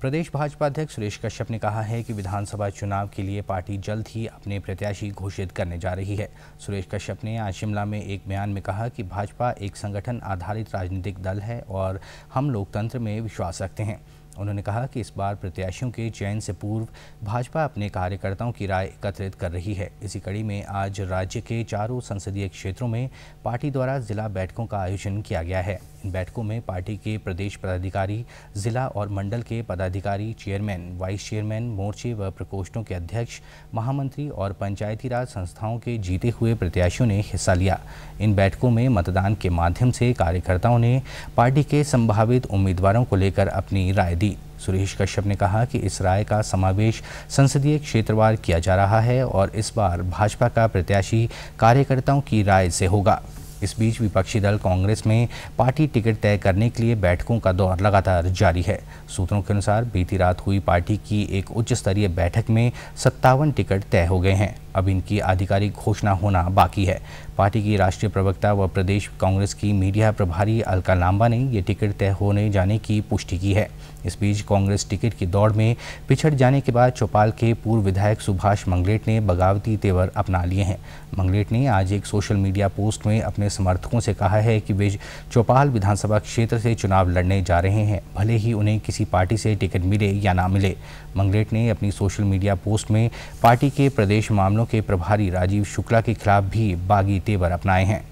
प्रदेश भाजपा अध्यक्ष सुरेश कश्यप ने कहा है कि विधानसभा चुनाव के लिए पार्टी जल्द ही अपने प्रत्याशी घोषित करने जा रही है सुरेश कश्यप ने आज शिमला में एक बयान में कहा कि भाजपा एक संगठन आधारित राजनीतिक दल है और हम लोकतंत्र में विश्वास रखते हैं उन्होंने कहा कि इस बार प्रत्याशियों के चयन से पूर्व भाजपा अपने कार्यकर्ताओं की राय एकत्रित कर रही है इसी कड़ी में आज राज्य के चारों संसदीय क्षेत्रों में पार्टी द्वारा जिला बैठकों का आयोजन किया गया है इन बैठकों में पार्टी के प्रदेश पदाधिकारी जिला और मंडल के पदाधिकारी चेयरमैन वाइस चेयरमैन मोर्चे व प्रकोष्ठों के अध्यक्ष महामंत्री और पंचायती राज संस्थाओं के जीते हुए प्रत्याशियों ने हिस्सा लिया इन बैठकों में मतदान के माध्यम से कार्यकर्ताओं ने पार्टी के संभावित उम्मीदवारों को लेकर अपनी राय दी सुरेश कश्यप ने कहा कि इस राय का समावेश संसदीय क्षेत्रवार किया जा रहा है और इस बार भाजपा का प्रत्याशी कार्यकर्ताओं की राय से होगा इस बीच विपक्षी दल कांग्रेस में पार्टी टिकट तय करने के लिए बैठकों का दौर लगातार जारी है सूत्रों के अनुसार बीती रात हुई पार्टी की एक उच्च स्तरीय बैठक में सत्तावन टिकट तय हो गए हैं अब इनकी आधिकारिक घोषणा होना बाकी है पार्टी की राष्ट्रीय प्रवक्ता व प्रदेश कांग्रेस की मीडिया प्रभारी अलका लांबा ने ये टिकट तय होने जाने की पुष्टि की है इस बीच कांग्रेस टिकट की दौड़ में पिछड़ जाने के बाद चौपाल के पूर्व विधायक सुभाष मंगलेट ने बगावती तेवर अपना लिए हैं मंगलेट ने आज एक सोशल मीडिया पोस्ट में अपने समर्थकों से कहा है कि वे चौपाल विधानसभा क्षेत्र से चुनाव लड़ने जा रहे हैं भले ही उन्हें किसी पार्टी से टिकट मिले या ना मिले मंगलेट ने अपनी सोशल मीडिया पोस्ट में पार्टी के प्रदेश मामलों मामलों के प्रभारी राजीव शुक्ला के खिलाफ भी बागी तेवर अपनाए हैं